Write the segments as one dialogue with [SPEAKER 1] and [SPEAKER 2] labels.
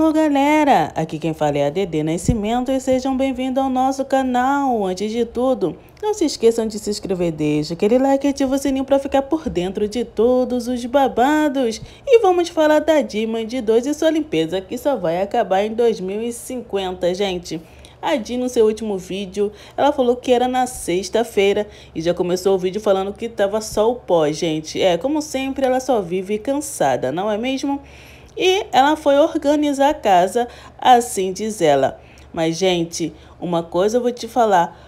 [SPEAKER 1] Alô galera, aqui quem fala é a Dede Nascimento e sejam bem-vindos ao nosso canal. Antes de tudo, não se esqueçam de se inscrever, deixa aquele like e ativa o sininho para ficar por dentro de todos os babados. E vamos falar da Dima de 2 e sua limpeza que só vai acabar em 2050, gente. A Di, no seu último vídeo, ela falou que era na sexta-feira e já começou o vídeo falando que tava só o pó, gente. É, como sempre, ela só vive cansada, não é mesmo? e ela foi organizar a casa, assim diz ela. Mas, gente, uma coisa eu vou te falar: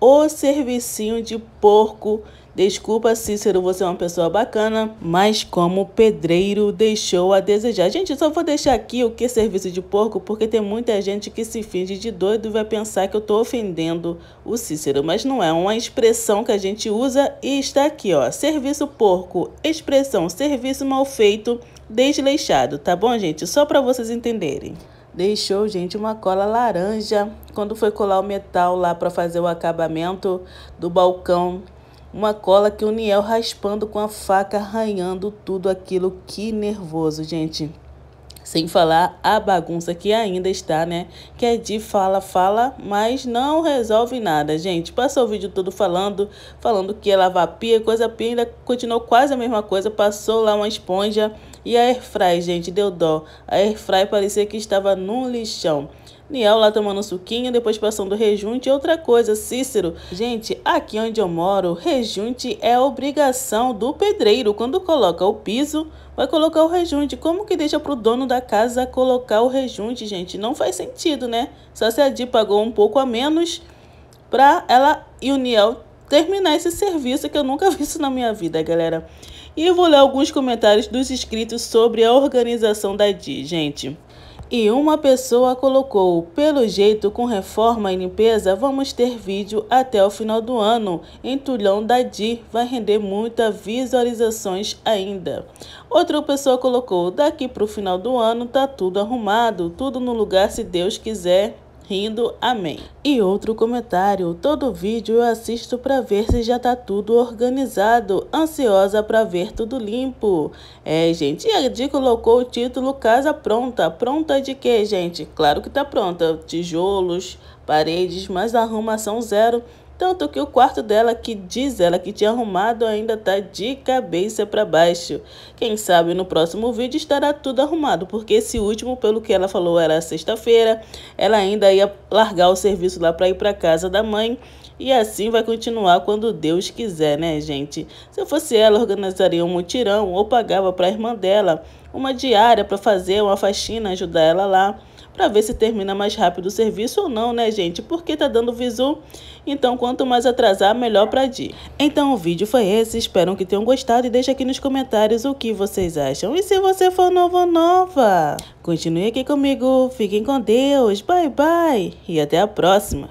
[SPEAKER 1] o servicinho de porco. Desculpa, Cícero, você é uma pessoa bacana, mas como pedreiro deixou a desejar. Gente, só vou deixar aqui o que é serviço de porco, porque tem muita gente que se finge de doido e vai pensar que eu estou ofendendo o Cícero, mas não é uma expressão que a gente usa e está aqui, ó. Serviço porco, expressão serviço mal feito, desleixado, tá bom, gente? Só para vocês entenderem deixou, gente, uma cola laranja quando foi colar o metal lá para fazer o acabamento do balcão. Uma cola que o Niel raspando com a faca, arranhando tudo aquilo. Que nervoso, gente. Sem falar a bagunça que ainda está, né? Que é de fala, fala, mas não resolve nada, gente. Passou o vídeo todo falando, falando que ia lavar pia, coisa pia, ainda continuou quase a mesma coisa. Passou lá uma esponja, e a Airfry, gente, deu dó. A Airfry parecia que estava num lixão. Niel lá tomando suquinho, depois passando rejunte. Outra coisa, Cícero. Gente, aqui onde eu moro, rejunte é obrigação do pedreiro. Quando coloca o piso, vai colocar o rejunte. Como que deixa pro dono da casa colocar o rejunte, gente? Não faz sentido, né? Só se a Di pagou um pouco a menos pra ela e o Niel terminar esse serviço que eu nunca vi isso na minha vida, galera. E eu vou ler alguns comentários dos inscritos sobre a organização da DI, gente. E uma pessoa colocou: pelo jeito, com reforma e limpeza, vamos ter vídeo até o final do ano. Em Tulhão da Di vai render muitas visualizações ainda. Outra pessoa colocou: daqui para o final do ano tá tudo arrumado, tudo no lugar se Deus quiser rindo, amém. E outro comentário, todo vídeo eu assisto para ver se já tá tudo organizado, ansiosa para ver tudo limpo. É, gente, e a Di colocou o título Casa Pronta. Pronta de quê, gente? Claro que tá pronta, tijolos, paredes, mas arrumação zero tanto que o quarto dela, que diz ela que tinha arrumado, ainda tá de cabeça para baixo. Quem sabe no próximo vídeo estará tudo arrumado, porque esse último, pelo que ela falou, era sexta-feira, ela ainda ia largar o serviço lá para ir para casa da mãe. E assim vai continuar quando Deus quiser, né, gente? Se eu fosse ela, organizaria um mutirão ou pagava para a irmã dela uma diária para fazer uma faxina, ajudar ela lá para ver se termina mais rápido o serviço ou não, né, gente? Porque tá dando visu, então quanto mais atrasar, melhor para dia. Então o vídeo foi esse, espero que tenham gostado e deixe aqui nos comentários o que vocês acham. E se você for novo nova, continue aqui comigo, fiquem com Deus, bye bye e até a próxima.